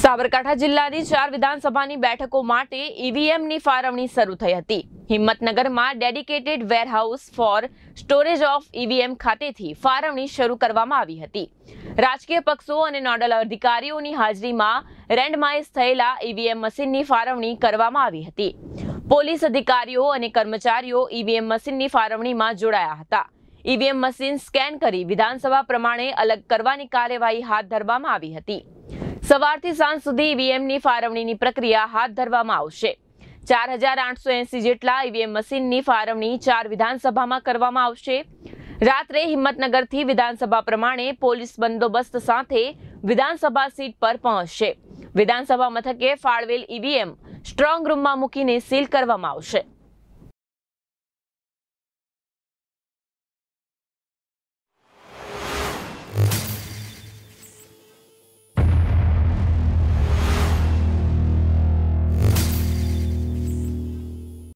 સાબરકાંઠા જિલ્લાની ચાર વિધાનસભાની બેઠકો માટે ઈવીએમની ફાળવણી શરૂ થઈ હતી હિંમતનગરમાં dedicated warehouse for storage of EVM ખાતેથી ફાળવણી શરૂ કરવામાં આવી હતી રાજકીય પક્ષો અને નોડલ અધિકારીઓની હાજરીમાં રેન્ડમાઇઝ થયેલા ઈવીએમ મશીનની ફાળવણી કરવામાં આવી હતી પોલીસ અધિકારીઓ અને કર્મચારીઓ ઈવીએમ મશીનની ફાળવણીમાં જોડાયા હતા ઈવીએમ મશીન સ્કેન કરી વિધાનસભા પ્રમાણે અલગ કરવાની કાર્યવાહી હાથ ધરવામાં આવી હતી સવારથી સાંજ સુધી ઈવીએમની ફાળવણીની પ્રક્રિયા હાથ ધરવામાં આવશે ચાર હજાર આઠસો એસી જેટલા ઈવીએમ મશીનની ફાળવણી ચાર વિધાનસભામાં કરવામાં આવશે રાત્રે હિંમતનગરથી વિધાનસભા પ્રમાણે પોલીસ બંદોબસ્ત સાથે વિધાનસભા સીટ પર પહોંચશે વિધાનસભા મથકે ફાળવેલ ઈવીએમ સ્ટ્રોંગ રૂમમાં મૂકીને સીલ કરવામાં આવશે